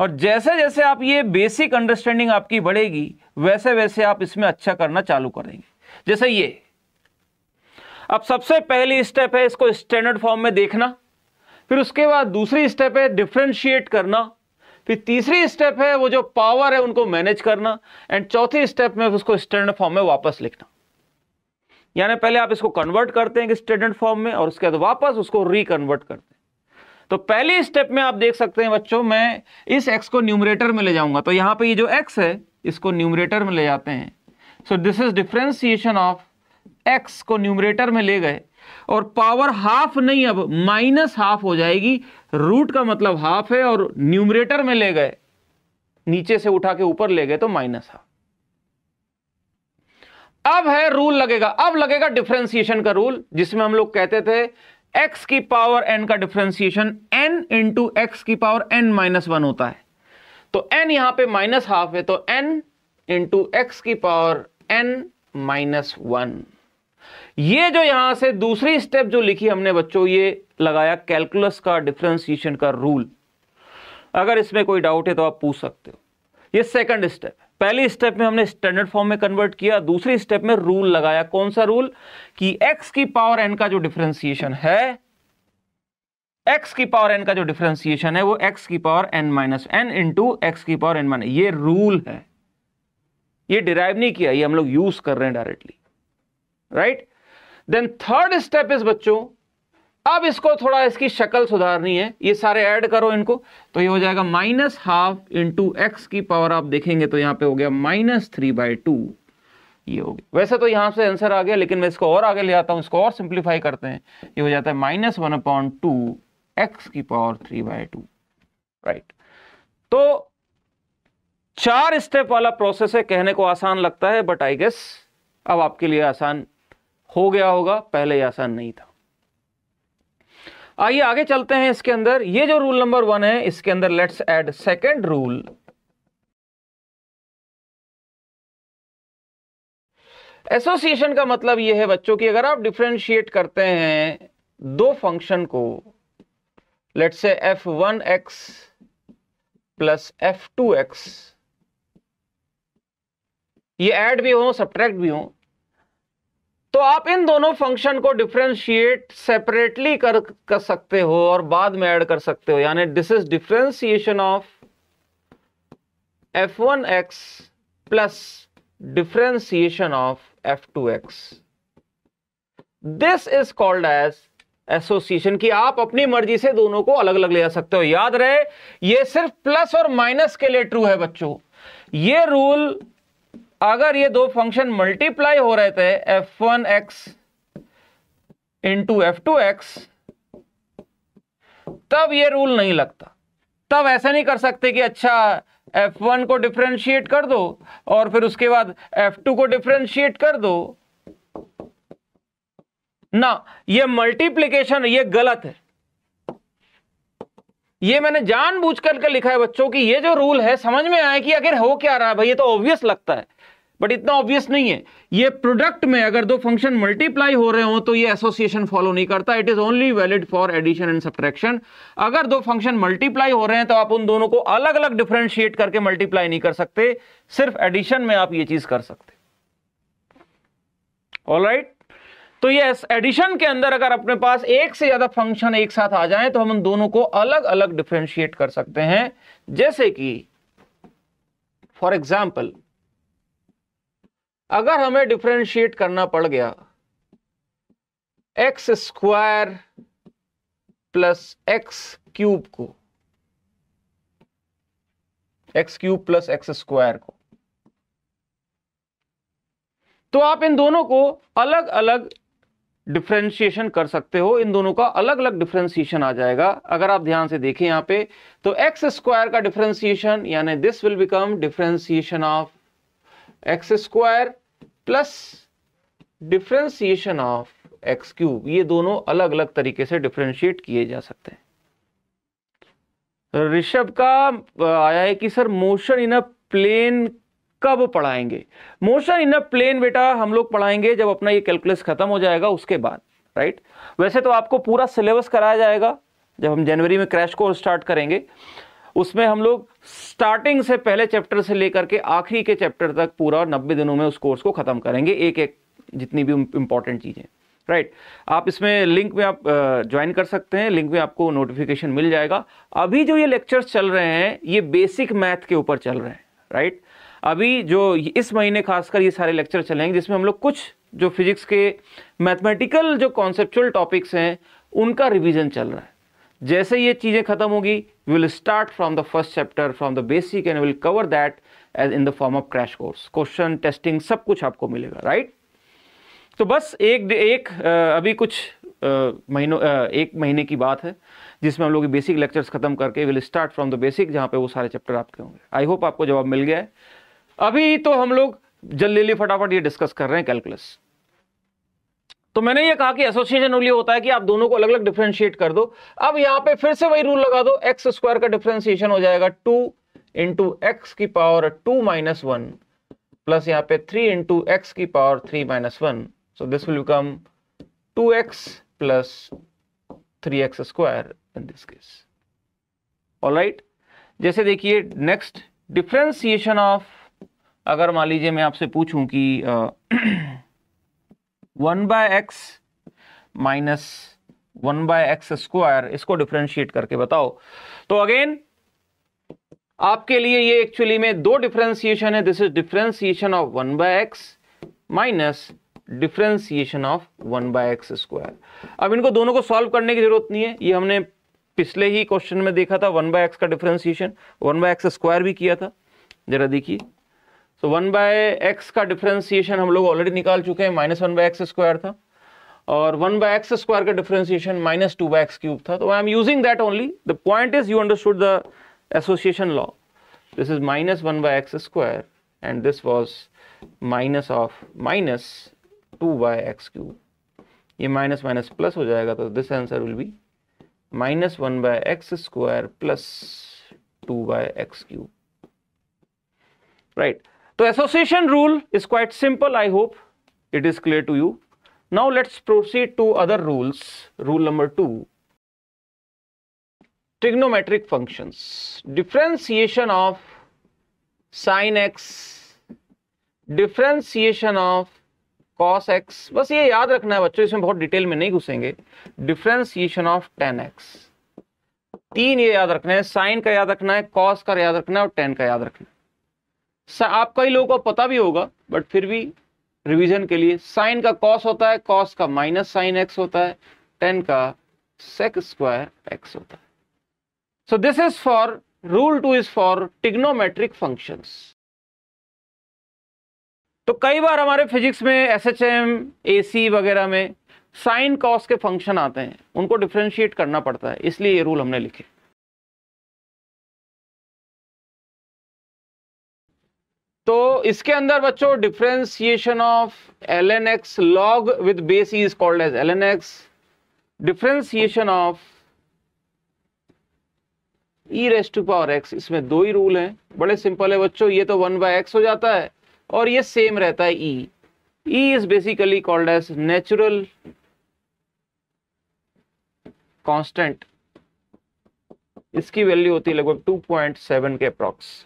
Speaker 1: और जैसे जैसे आप ये बेसिक अंडरस्टैंडिंग आपकी बढ़ेगी वैसे वैसे आप इसमें अच्छा करना चालू करेंगे जैसे ये अब सबसे पहली स्टेप है इसको स्टैंडर्ड फॉर्म में देखना फिर उसके बाद दूसरी स्टेप है डिफ्रेंशिएट करना फिर तीसरी स्टेप है वो जो पावर है उनको मैनेज करना एंड चौथी स्टेप में उसको स्टैंडर्ड फॉर्म में वापस लिखना यानी पहले आप इसको कन्वर्ट करते हैं कि स्टैंडर्ड फॉर्म में और उसके बाद वापस उसको रिकन्वर्ट करते हैं तो पहली स्टेप में आप देख सकते हैं बच्चों मैं इस एक्स को न्यूमरेटर में ले जाऊंगा तो यहाँ पे ये जो एक्स है इसको न्यूमरेटर में ले जाते हैं so this is differentiation of x को न्यूमरेटर में ले गए और पावर हाफ नहीं अब माइनस हाफ हो जाएगी रूट का मतलब हाफ है और न्यूमरेटर में ले गए नीचे से उठा के ऊपर ले गए तो माइनस हाफ अब है रूल लगेगा अब लगेगा डिफ्रेंसिएशन का रूल जिसमें हम लोग कहते थे x की पावर n का डिफ्रेंसिएशन n इंटू एक्स की पावर n माइनस वन होता है तो n यहां पे माइनस हाफ है तो n इंटू एक्स की पावर n माइनस वन ये जो यहां से दूसरी स्टेप जो लिखी हमने बच्चों ये लगाया कैलकुलस का डिफ्रेंसिएशन का रूल अगर इसमें कोई डाउट है तो आप पूछ सकते हो ये सेकंड स्टेप पहली स्टेप में हमने स्टैंडर्ड फॉर्म में कन्वर्ट किया दूसरी स्टेप में रूल लगाया कौन सा रूल कि x की पावर n का जो डिफ्रेंसिएशन है x की पावर n का जो डिफ्रेंसिएशन है वो x की power n minus n into x की पावर n माइनस ये रूल है ये डिराइव नहीं किया ये हम लोग यूज कर रहे हैं directly right then third step is बच्चों अब इसको थोड़ा इसकी शक्ल सुधारनी है ये सारे ऐड करो इनको तो ये हो जाएगा माइनस हाफ इंटू एक्स की पावर आप देखेंगे तो यहां पे हो गया माइनस थ्री बाई टू ये हो गया वैसे तो यहां से आंसर आ गया लेकिन मैं इसको और आगे ले आता हूं इसको और सिंप्लीफाई करते हैं ये हो जाता है minus one upon two x की power three by two right तो चार स्टेप वाला प्रोसेस है कहने को आसान लगता है बट आई गेस अब आपके लिए आसान हो गया होगा पहले आसान नहीं था आइए आगे चलते हैं इसके अंदर ये जो रूल नंबर
Speaker 2: वन है इसके अंदर let's add second rule association का मतलब यह है बच्चों की अगर आप
Speaker 1: डिफ्रेंशिएट करते हैं दो फंक्शन को let's say f one x plus f two x ये ऐड भी हो सब्ट्रैक्ट भी हो तो आप इन दोनों फंक्शन को डिफ्रेंशिएट सेपरेटली कर कर सकते हो और बाद में ऐड कर सकते हो यानी this is differentiation of f one x plus differentiation of f two x this is called as association की आप अपनी मर्जी से दोनों को अलग अलग ले जा सकते हो याद रहे ये सिर्फ प्लस और माइनस के लिए ट्रू है बच्चों ये रूल अगर ये दो फंक्शन मल्टीप्लाई हो रहे थे f one x into f two x तब ये रूल नहीं लगता तब ऐसा नहीं कर सकते कि अच्छा एफ वन को डिफ्रेंशिएट कर दो और फिर उसके बाद एफ टू को डिफ्रेंशिएट कर दो ना ये मल्टीप्लीकेशन ये गलत है ये मैंने जानबूझ करके लिखा है बच्चों की ये जो रूल है समझ में आया कि आखिर हो क्या रहा है भाई ये तो ऑब्वियस लगता है बट इतना ऑब्वियस नहीं है ये प्रोडक्ट में अगर दो फंक्शन मल्टीप्लाई हो रहे हो तो ये एसोसिएशन फॉलो नहीं करता it is only valid for addition and subtraction अगर दो फंक्शन मल्टीप्लाई हो रहे हैं तो आप उन दोनों को अलग अलग डिफ्रेंशिएट करके मल्टीप्लाई नहीं कर सकते सिर्फ एडिशन में आप ये चीज कर सकते ऑल राइट तो ये एडिशन के अंदर अगर अपने पास एक से ज्यादा फंक्शन एक साथ आ जाए तो हम उन दोनों को अलग अलग डिफ्रेंशिएट कर सकते हैं जैसे कि फॉर एग्जाम्पल अगर हमें डिफ्रेंशिएट करना पड़ गया x square plus x cube को x cube plus x square को तो आप इन दोनों को अलग अलग डिफ्रेंशिएशन कर सकते हो इन दोनों का अलग अलग डिफ्रेंशिएशन आ जाएगा अगर आप ध्यान से देखें यहां पे तो एक्स स्क्वायर का डिफ्रेंशिएशन यानी this will become differentiation of x square plus differentiation of x cube ये दोनों अलग अलग तरीके से डिफ्रेंशिएट किए जा सकते हैं ऋषभ का आया है कि sir motion in a plane कब पढ़ाएंगे मोशन इन अ प्लेन बेटा हम लोग पढ़ाएंगे जब अपना ये कैलकुलस खत्म हो जाएगा उसके बाद राइट वैसे तो आपको पूरा सिलेबस कराया जाएगा जब हम जनवरी में क्रैश कोर्स स्टार्ट करेंगे उसमें हम लोग स्टार्टिंग से पहले चैप्टर से लेकर के आखिरी के चैप्टर तक पूरा नब्बे दिनों में उस कोर्स को ख़त्म करेंगे एक एक जितनी भी इंपॉर्टेंट चीज़ें राइट right. आप इसमें लिंक में आप ज्वाइन कर सकते हैं लिंक में आपको नोटिफिकेशन मिल जाएगा अभी जो ये लेक्चर्स चल रहे हैं ये बेसिक मैथ के ऊपर चल रहे हैं राइट right? अभी जो इस महीने खासकर ये सारे लेक्चर चलेंगे जिसमें हम लोग कुछ जो फिजिक्स के मैथमेटिकल जो कॉन्सेप्चुअल टॉपिक्स हैं उनका रिविजन चल रहा है जैसे ये चीज़ें खत्म होगी we will start from the first chapter from the basic and will cover that as in the form of crash course question testing सब कुछ आपको मिलेगा राइट तो बस एक एक अभी कुछ महीनों एक महीने की बात है जिसमें हम लोग बेसिक लेक्चर्स खत्म करके will start from the basic जहाँ पे वो सारे चैप्टर आपके होंगे आई होप आपको जवाब मिल गया है अभी तो हम लोग जल्दी जल्दी फटाफट ये डिस्कस कर रहे हैं कैलकुलस तो मैंने ये कहा कि एसोसिएशन रूल ये होता है कि आप दोनों को अलग अलग डिफ्रेंशिएट कर दो अब यहां पे फिर से वही रूल लगा दो एक्स स्क्वायर का डिफ्रेंशिएशन हो जाएगा टू इंटू एक्स की power two minus one plus यहाँ पे थ्री इंटू एक्स की power three minus one so this will become two x plus three x square in this case alright जैसे देखिए next differentiation of अगर मान लीजिए मैं आपसे पूछूं कि uh, one by x minus one by x square इसको डिफ्रेंशिएट करके बताओ तो अगेन आपके लिए ये एक्चुअली में दो डिफ्रेंसिएशन है this is differentiation of one by x minus differentiation of one by x square अब इनको दोनों को सॉल्व करने की जरूरत नहीं है ये हमने पिछले ही क्वेश्चन में देखा था वन बाय एक्स का differentiation one by x square भी किया था जरा देखिए सो तो वन बाय एक्स का डिफ्रेंसिएशन हम लोग ऑलरेडी निकाल चुके हैं minus one by x square था और वन बाय एक्स स्क्वायर का differentiation minus two by x cube था तो I am using that only the point is you understood the association law this is minus one by x square and this was minus of minus two by x cube ये minus minus plus हो जाएगा तो this answer will be minus one by x square plus two by x cube right तो association rule is quite simple I hope it is clear to you now let's proceed to other rules rule number two trigonometric function differentiation of sine x differentiation of cos x बस ये याद रखना है बच्चों इसमें बहुत detail में नहीं घुसेंगे डिफ्रेंसिएशन ऑफ टेन एक्स तीन ये याद रखना है साइन का याद रखना है कॉस का याद रखना है और टेन का याद रखना है आप कई लोगों को पता भी होगा बट फिर भी रिवीजन के लिए साइन का कॉस होता है कॉस का माइनस साइन एक्स होता है टेन का सेक स्क्वायर एक्स होता है so this is for rule two is for trigonometric functions तो कई बार हमारे फिजिक्स में S H M A C वगैरह में
Speaker 2: साइन कॉस के फंक्शन आते हैं उनको डिफ्रेंशिएट करना पड़ता है इसलिए ये रूल हमने लिखे तो इसके अंदर बच्चों differentiation of l n x log with base is called as l
Speaker 1: n x differentiation of e raise to power x इसमें दो ही रूल हैं बड़े सिंपल है बच्चों ये तो वन बाय एक्स हो जाता है और ये सेम रहता है e e is basically called as natural constant इसकी वैल्यू होती है लगभग टू पॉइंट सेवन के अप्रॉक्स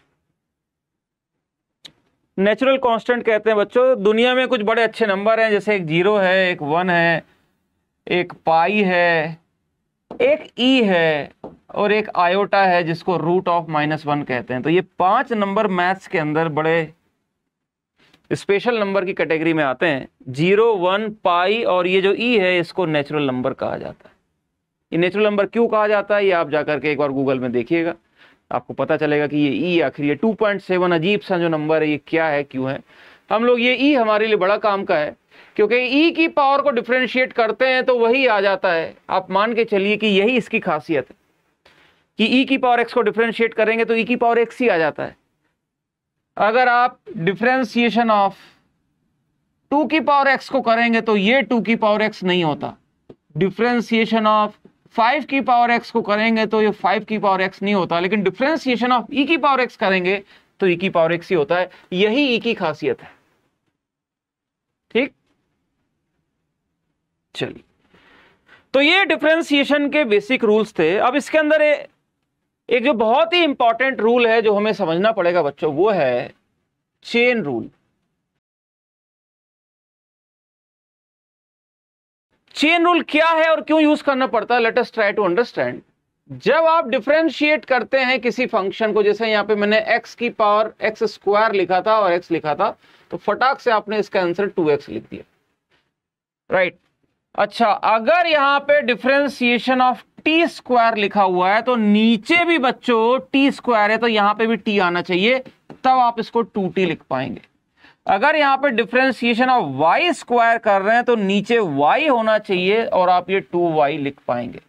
Speaker 1: नेचुरल कांस्टेंट कहते हैं बच्चों दुनिया में कुछ बड़े अच्छे नंबर हैं जैसे एक जीरो है एक वन है एक पाई है एक ई है और एक आयोटा है जिसको रूट ऑफ माइनस वन कहते हैं तो ये पांच नंबर मैथ्स के अंदर बड़े स्पेशल नंबर की कैटेगरी में आते हैं जीरो वन पाई और ये जो ई है इसको नेचुरल नंबर कहा जाता है ये नेचुरल नंबर क्यों कहा जाता है ये आप जाकर के एक बार गूगल में देखिएगा आपको पता चलेगा कि ये ई e आखिर ये टू पॉइंट सेवन अजीब सा जो नंबर है ये क्या है क्यों है हम लोग ये ई e हमारे लिए बड़ा काम का है क्योंकि ई e की पावर को डिफ्रेंशिएट करते हैं तो वही आ जाता है आप मान के चलिए कि यही इसकी खासियत है कि ई की पावर एक्स को डिफ्रेंशिएट करेंगे तो ई की पावर एक्स ही आ जाता है अगर आप डिफ्रेंसिएशन ऑफ टू की पावर एक्स को करेंगे तो ये टू की पावर एक्स नहीं होता डिफ्रेंसिएशन ऑफ फाइव की पावर एक्स को करेंगे तो ये फाइव की पावर एक्स नहीं होता लेकिन डिफ्रेंसिएशन ऑफ ई की पावर एक्स करेंगे तो ई e की पावर एक्स ही होता है यही ई e की खासियत है ठीक चलिए तो ये डिफ्रेंसिएशन के बेसिक रूल्स थे अब इसके अंदर ए,
Speaker 2: एक जो बहुत ही इंपॉर्टेंट रूल है जो हमें समझना पड़ेगा बच्चों वो है चेन रूल चेन रूल क्या है और क्यों यूज करना पड़ता है let us try to understand जब आप डिफ्रेंशिएट
Speaker 1: करते हैं किसी फंक्शन को जैसे यहाँ पे मैंने x की पावर x स्क्वायर लिखा था और x लिखा था तो फटाक से आपने इसका आंसर 2x लिख दिया राइट right. अच्छा अगर यहां पे डिफ्रेंसिएशन ऑफ टी स्क्वायर लिखा हुआ है तो नीचे भी बच्चों टी स्क्वायर है तो यहां पे भी टी आना चाहिए तब आप इसको टू टी लिख पाएंगे अगर यहां पे डिफ्रेंसिएशन ऑफ वाई स्क्वायर कर रहे हैं तो नीचे वाई होना चाहिए और आप ये टू वाई लिख पाएंगे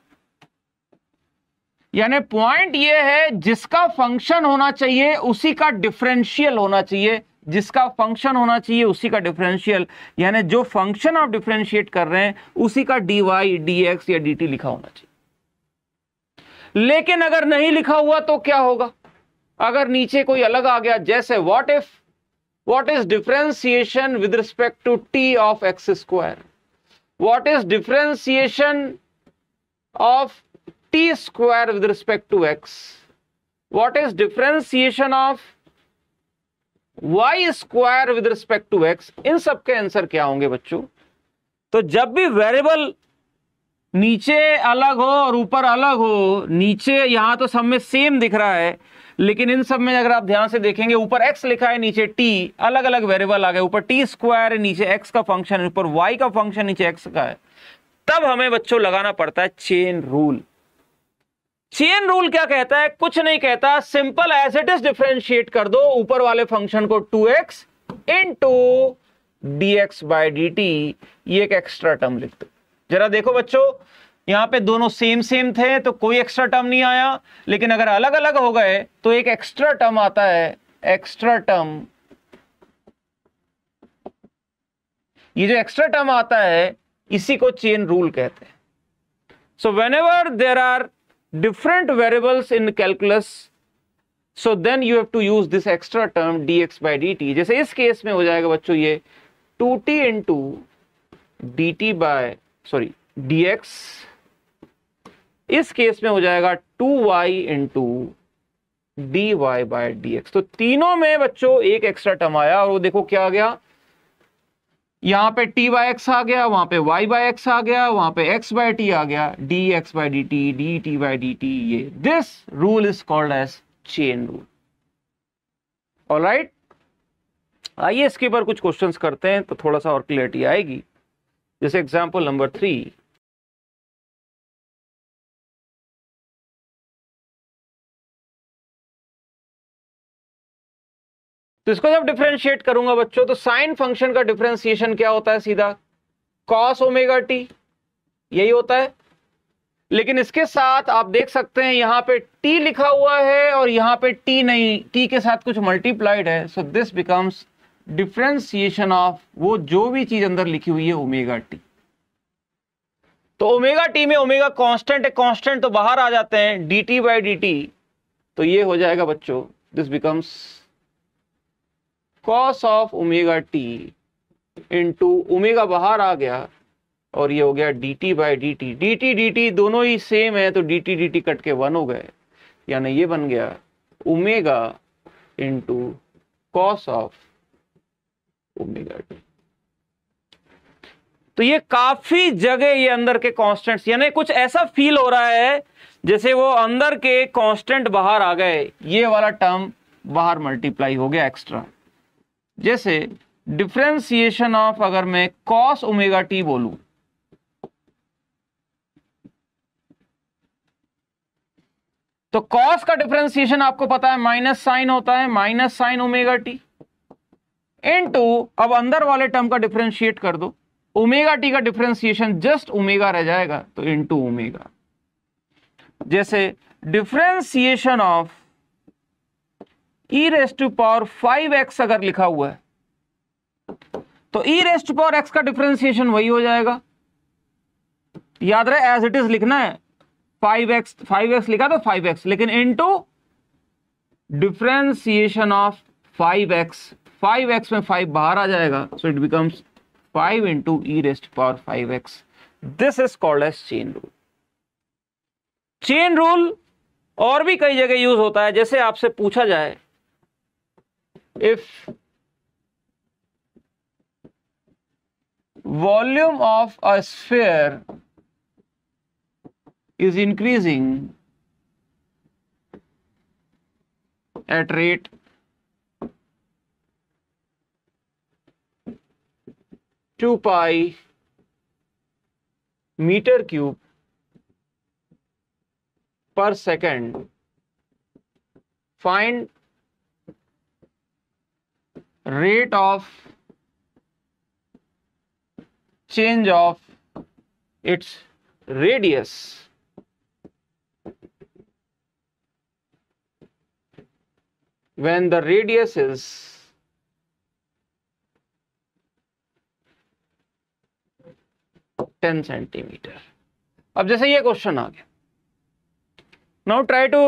Speaker 1: यानी पॉइंट ये है जिसका फंक्शन होना चाहिए उसी का डिफरेंशियल होना चाहिए जिसका फंक्शन होना चाहिए उसी का डिफरेंशियल यानी जो फंक्शन आप डिफ्रेंशिएट कर रहे हैं उसी का डी वाई डी एक्स या डी टी लिखा होना चाहिए लेकिन अगर नहीं लिखा हुआ तो क्या होगा अगर नीचे कोई अलग आ गया जैसे what if what is differentiation with respect to t of x square what is differentiation of t square with respect to x what is differentiation of y square with respect to x इन सब के answer क्या होंगे बच्चों तो जब भी variable नीचे अलग हो और ऊपर अलग हो नीचे यहां तो सब में सेम दिख रहा है लेकिन इन सब में अगर आप ध्यान से देखेंगे ऊपर एक्स लिखा है नीचे टी अलग अलग वेरिएबल आ गए ऊपर टी स्क्वायर है नीचे एक्स का फंक्शन ऊपर वाई का फंक्शन नीचे एक्स का है तब हमें बच्चों लगाना पड़ता है चेन रूल चेन रूल क्या कहता है कुछ नहीं कहता simple as it is differentiate कर दो ऊपर वाले फंक्शन को two x into two d x by D T ये एक एक्स्ट्रा टर्म लिख दो जरा देखो बच्चों यहां पे दोनों सेम सेम थे तो कोई एक्स्ट्रा टर्म नहीं आया लेकिन अगर अलग अलग हो गए तो एक एक्स्ट्रा टर्म आता है एक्स्ट्रा टर्म ये जो एक्स्ट्रा टर्म आता है इसी को चेन रूल कहते हैं so whenever there are different in calculus so then you have to use this extra term d x by D t जैसे इस केस में हो जाएगा बच्चों ये two t into d t by sorry d x इस case में हो जाएगा two y into d Y by D x तो तीनों में बच्चों एक एक्स्ट्रा टर्म आया और वो देखो क्या आ गया यहां पे टी वाई एक्स आ गया वहां पे वाई बाय एक्स आ गया वहां पे एक्स बाय टी आ गया d x by D t d t by D T ये this rule is called as chain rule all right आइए
Speaker 2: इसके ऊपर कुछ क्वेश्चंस करते हैं तो थोड़ा सा और क्लियरिटी आएगी जैसे एग्जांपल नंबर थ्री तो इसको जब डिफ्रेंशिएट करूंगा बच्चों तो साइन फंक्शन का डिफ्रेंसिएशन क्या होता है सीधा कॉस ओमेगा टी
Speaker 1: यही होता है लेकिन इसके साथ आप देख सकते हैं यहाँ पे टी लिखा हुआ है और यहाँ पे टी नहीं टी के साथ कुछ मल्टीप्लाइड है so this becomes differentiation of वो जो भी चीज अंदर लिखी हुई है ओमेगा टी तो ओमेगा टी में ओमेगा कांस्टेंट है कांस्टेंट तो बाहर आ जाते हैं d t by D t तो ये हो जाएगा बच्चों this becomes cos of omega t into omega बाहर आ गया और ये हो गया d t by D t d t d t दोनों ही सेम है तो d t d t cut के वन हो गए यानी ये बन गया omega into cos of omega t तो ये काफी जगह ये अंदर के कांस्टेंट्स यानी कुछ ऐसा फील हो रहा है जैसे वो अंदर के कांस्टेंट बाहर आ गए ये वाला टर्म बाहर मल्टीप्लाई हो गया एक्स्ट्रा जैसे डिफ्रेंसिएशन ऑफ अगर मैं कॉस ओमेगा टी बोलू तो कॉस का डिफ्रेंसिएशन आपको पता है माइनस साइन होता है minus sine omega t into अब अंदर वाले टर्म का डिफ्रेंशिएट कर दो ओमेगा टी का डिफ्रेंसिएशन जस्ट ओमेगा रह जाएगा तो इनटू ओमेगा जैसे differentiation of e raise to power five x अगर लिखा हुआ है तो e raise to power x का डिफ्रेंसिएशन वही हो जाएगा याद रहे एज इट इज लिखना है फाइव एक्स फाइव एक्स लिखा था फाइव एक्स लेकिन into differentiation of five x five x में फाइव बाहर आ जाएगा so it becomes five into e raise to power five x this is called as chain rule chain rule और भी कई जगह यूज होता है जैसे आपसे पूछा जाए if volume of a sphere is increasing at rate two pi meter cube per second find rate of change of its radius when the radius is ten centimetre अब जैसे ये क्वेश्चन आ गया now try to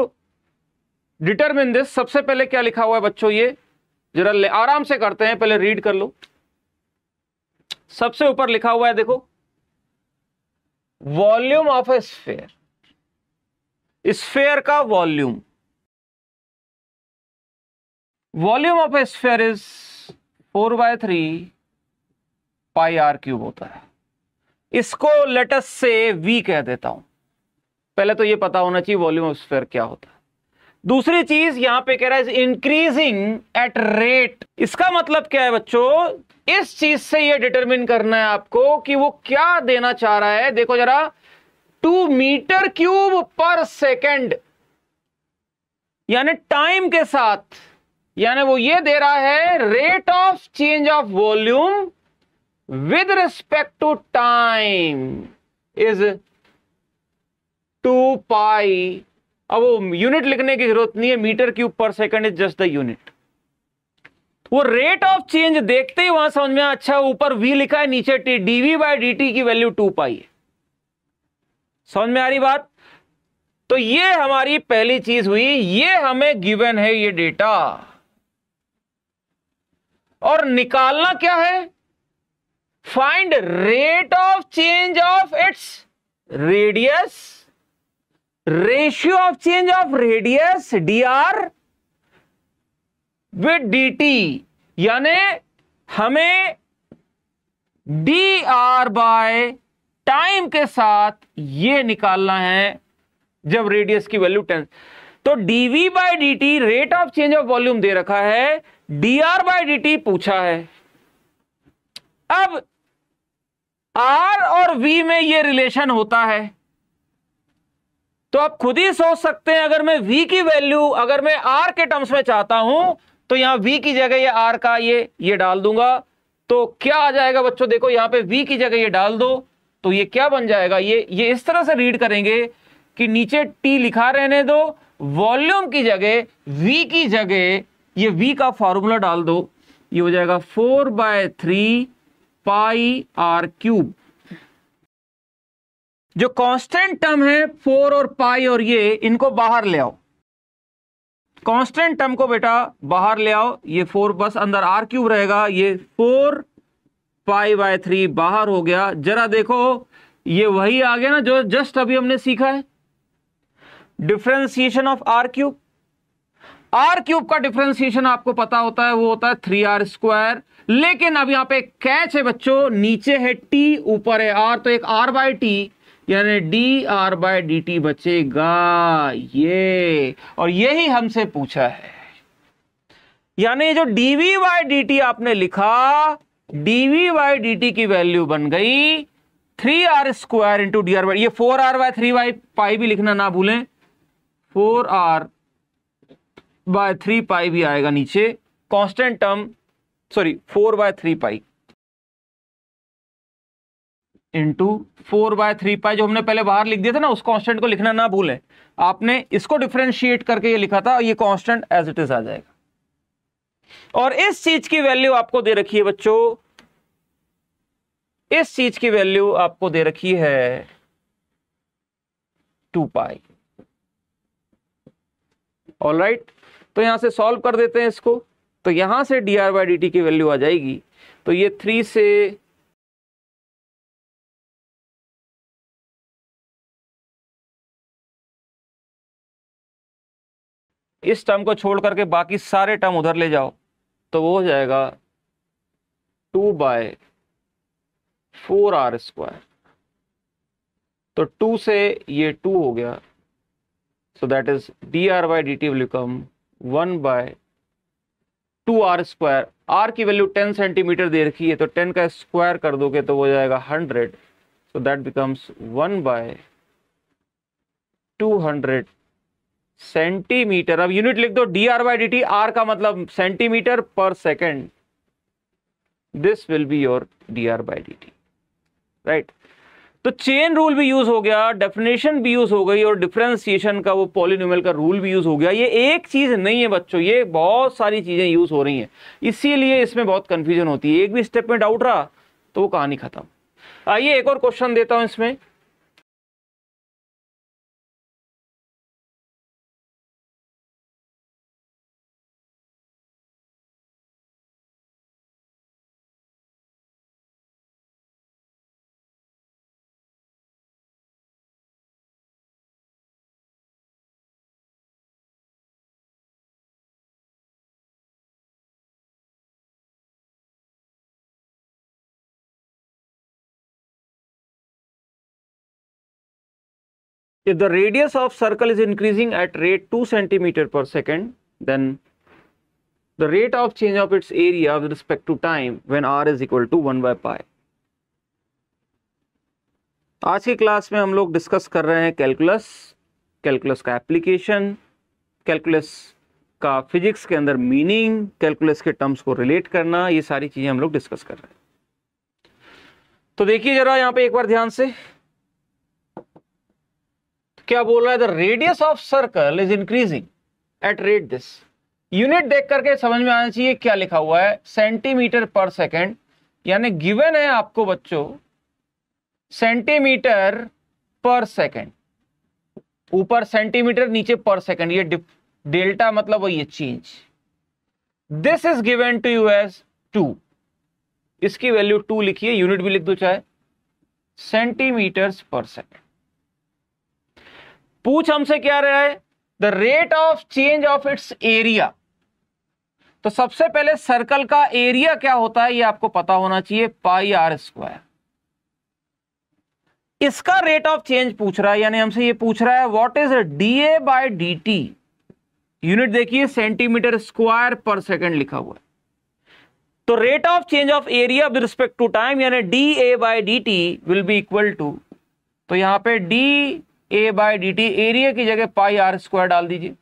Speaker 1: determine this सबसे पहले क्या लिखा हुआ है बच्चों ये जरा आराम से करते हैं पहले रीड कर लो सबसे ऊपर लिखा हुआ है देखो volume of a sphere sphere का volume volume of a sphere is four by three pi r cube होता है इसको लेटस से वी कह देता हूं पहले तो ये पता होना चाहिए वॉल्यूम ऑफ स्फेयर क्या होता है दूसरी चीज यहां पे कह रहा है इंक्रीजिंग एट रेट इसका मतलब क्या है बच्चों इस चीज से ये डिटरमिन करना है आपको कि वो क्या देना चाह रहा है देखो जरा two metre cube per second यानी टाइम के साथ यानी वो ये दे रहा है rate of change of volume with respect to time is two pi अब वो यूनिट लिखने की जरूरत नहीं है metre cube per second is just the unit वो रेट ऑफ चेंज देखते ही वहां समझ में अच्छा ऊपर वी लिखा है नीचे टी डीवी बाय टी की वैल्यू टू पाई है समझ में आ रही बात तो ये हमारी पहली चीज हुई ये हमें गिवन है ये डेटा और निकालना क्या है find rate of change of its radius ratio of change of radius d r with d t यानी हमें डी आर बाय टाइम के साथ ये निकालना है जब रेडियस की वैल्यू टेन तो d v by D T rate of change of volume दे रखा है d are by D t पूछा है अब आर और वी में ये रिलेशन होता है तो आप खुद ही सोच सकते हैं अगर मैं v की वैल्यू अगर मैं r के टर्म्स में चाहता हूं तो यहां v की जगह ये r का ये ये डाल दूंगा तो क्या आ जाएगा बच्चों देखो यहां पे v की जगह ये डाल दो तो ये क्या बन जाएगा ये ये इस तरह से रीड करेंगे कि नीचे t लिखा रहने दो वॉल्यूम की जगह v की जगह ये v का फॉर्मूला डाल दो ये हो जाएगा four by three pi r cube जो कांस्टेंट टर्म है फोर और पाई और ये इनको बाहर ले आओ कांस्टेंट टर्म को बेटा बाहर ले आओ ये फोर बस अंदर आर क्यूब रहेगा ये फोर पाई बाय थ्री बाहर हो गया जरा देखो ये वही आ गया ना जो जस्ट अभी हमने सीखा है differentiation of r cube r cube का डिफ्रेंसिएशन आपको पता होता है वो होता है थ्री आर स्क्वायर लेकिन अब यहां पे कैच है बच्चों नीचे है टी ऊपर है आर तो एक आर बाय टी यानी d are by D t बचेगा ये और यही हमसे पूछा है यानी जो डीवी बाय डी टी आपने लिखा डीवी बाय डी टी की वैल्यू बन गई three r square into D R by ये four r by three by pi भी लिखना ना भूलें four r by three pi भी आएगा नीचे constant term sorry four by three pi into four by three pi जो हमने पहले बाहर लिख दिया था ना उस कांस्टेंट को लिखना ना भूलें आपने इसको डिफ्रेंशिएट करके ये लिखा था ये कांस्टेंट एज इट इज आ जाएगा और इस चीज की वैल्यू आपको दे रखी है बच्चों इस चीज की वैल्यू आपको दे रखी है टू पाई ऑल राइट तो यहां से सॉल्व कर देते हैं इसको तो यहां से d are by D T की वैल्यू आ जाएगी
Speaker 2: तो ये थ्री से इस टर्म को छोड़ करके बाकी सारे टर्म उधर ले जाओ तो वो हो जाएगा
Speaker 1: two by four r square तो टू से ये टू हो गया so that is d are by D T will one by two r square r की वैल्यू टेन सेंटीमीटर दे रखी है तो टेन का स्क्वायर कर दोगे तो हो जाएगा hundred so that becomes one by two hundred centimetre अब यूनिट लिख दो d are by D t r का मतलब centimetre per second this will be your d are by D t right तो चेन रूल भी use हो गया definition भी यूज हो गई और डिफ्रेंसिएशन का वो पॉलिनोमियल का रूल भी यूज हो गया ये एक चीज नहीं है बच्चों ये बहुत सारी चीजें यूज हो रही हैं इसीलिए इसमें बहुत कंफ्यूजन
Speaker 2: होती है एक भी स्टेप में डाउट रहा तो वो कहानी खत्म आइए एक और क्वेश्चन देता हूं इसमें if the radius of circle is increasing at rate 2 cm
Speaker 1: per second then the rate of change of its area with respect to time when r is equal to 1 by pi आज की class में हम लोग discuss कर रहे हैं calculus calculus का application calculus का फिजिक्स के अंदर मीनिंग कैलकुलस के टर्म्स को रिलेट करना ये सारी चीज़ें हम लोग डिस्कस कर रहे हैं तो देखिए जरा यहाँ पे एक बार ध्यान से क्या बोल रहा है the radius of circle is increasing at rate this unit देख करके समझ में आना चाहिए क्या लिखा हुआ है सेंटीमीटर पर सेकेंड यानी गिवन है आपको बच्चों सेंटीमीटर पर सेकेंड ऊपर सेंटीमीटर नीचे पर सेकेंड ये डेल्टा मतलब वही है change this is given to you as two इसकी वैल्यू टू लिखिए यूनिट भी लिख दो चाहे सेंटीमीटर्स पर सेकेंड पूछ हमसे क्या रहा है the rate of change of its area तो सबसे पहले सर्कल का एरिया क्या होता है ये आपको पता होना चाहिए पाई आर स्क्वायर इसका रेट ऑफ चेंज पूछ रहा है यानी हमसे ये पूछ रहा है what is D A by D T unit देखिए सेंटीमीटर स्क्वायर पर सेकेंड लिखा हुआ है तो rate of change of area with respect to time यानी D A by D T will be equal to तो यहां पे D A by D T area की जगह पाई आर स्क्वायर डाल दीजिए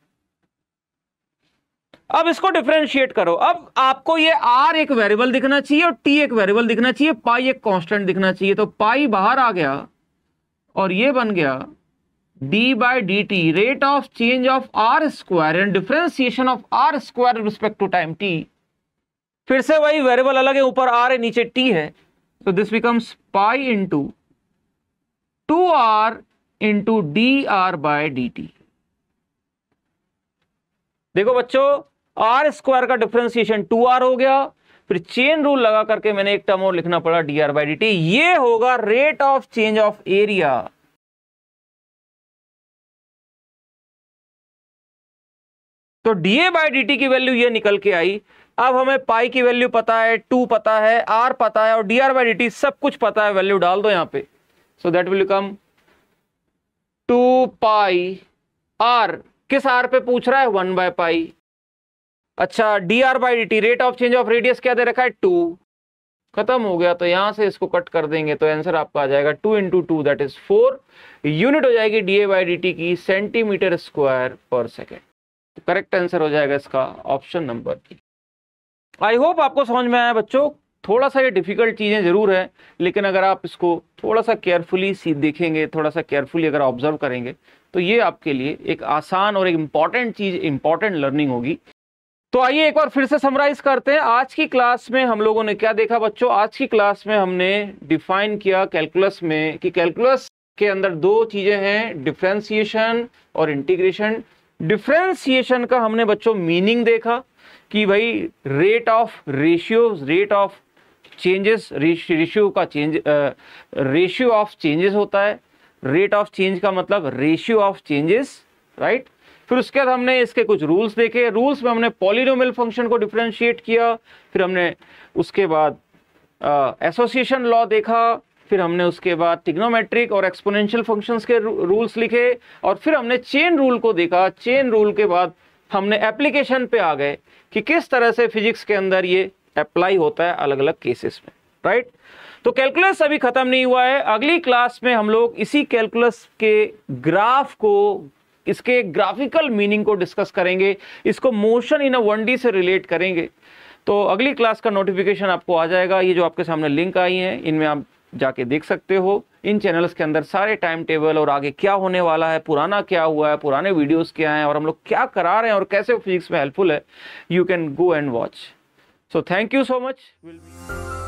Speaker 1: अब इसको डिफ्रेंशिएट करो अब आपको ये आर एक वेरिएबल दिखना चाहिए और टी एक वेरिएबल दिखना चाहिए पाई एक कांस्टेंट दिखना चाहिए तो पाई बाहर आ गया और ये बन गया D by D T rate of change of R square and differentiation of R square respect to time T फिर से वही वेरिएबल अलग है ऊपर आर है नीचे टी है तो this becomes pi into two R into D R by D T देखो बच्चों आर स्क्वायर का डिफ्रेंसिएशन टू आर हो गया फिर चेन रूल
Speaker 2: लगा करके मैंने एक टर्म और लिखना पड़ा D are by D T ये होगा rate of change of area तो डीए बाई डी टी की वैल्यू ये निकल के आई अब हमें पाई की वैल्यू पता है टू
Speaker 1: पता है आर पता है और D are by D T सब कुछ पता है वैल्यू डाल दो यहां पे so that will come to pi R किस आर पे पूछ रहा है वन बाय पाई अच्छा D are by D T rate of change of radius क्या दे रखा है टू खत्म हो गया तो यहां से इसको कट कर देंगे तो आंसर आपका आ जाएगा two into two that is four unit हो जाएगी D A by D T की centimetre square per second correct answer हो जाएगा इसका ऑप्शन नंबर आई होप आपको समझ में आया बच्चों थोड़ा सा ये डिफ़िकल्ट चीज़ें ज़रूर हैं लेकिन अगर आप इसको थोड़ा सा केयरफुली सी देखेंगे थोड़ा सा केयरफुली अगर ऑब्जर्व करेंगे तो ये आपके लिए एक आसान और एक इम्पॉर्टेंट चीज़ इम्पॉर्टेंट लर्निंग होगी तो आइए एक बार फिर से समराइज करते हैं आज की क्लास में हम लोगों ने क्या देखा बच्चों आज की क्लास में हमने डिफाइन किया कैलकुलस में कि कैलकुलस के अंदर दो चीज़ें हैं डिफ्रेंसिएशन और इंटीग्रेशन डिफ्रेंसिएशन का हमने बच्चों मीनिंग देखा कि भाई rate of ratios rate of changes ratio का चेंज रेशियो ऑफ चेंजेस होता है रेट ऑफ चेंज का मतलब रेशियो ऑफ चेंजेस राइट फिर उसके बाद हमने इसके कुछ रूल्स देखे रूल्स में हमने पॉलिनोमल फंक्शन को डिफ्रेंशिएट किया फिर हमने उसके बाद एसोसिएशन uh, लॉ देखा फिर हमने उसके बाद टिग्नोमेट्रिक और एक्सपोनेंशियल फंक्शंस के रूल्स लिखे और फिर हमने चेन रूल को देखा चेन रूल के बाद हमने एप्लीकेशन पे आ गए कि किस तरह से फिजिक्स के अंदर ये अप्लाई होता है अलग अलग केसेस में राइट तो कैलकुलस अभी खत्म नहीं हुआ है अगली क्लास में हम लोग इसी कैलकुलस के ग्राफ को इसके ग्राफिकल मीनिंग को डिस्कस करेंगे इसको मोशन इन अ वन से रिलेट करेंगे तो अगली क्लास का नोटिफिकेशन आपको आ जाएगा ये जो आपके सामने लिंक आई है इनमें आप जाके देख सकते हो इन चैनल्स के अंदर सारे टाइम टेबल और आगे क्या होने वाला है पुराना क्या हुआ है पुराने वीडियोस क्या हैं और हम लोग क्या करा रहे हैं और कैसे फिजिक्स में हेल्पफुल है you can go and watch So thank you so much. We'll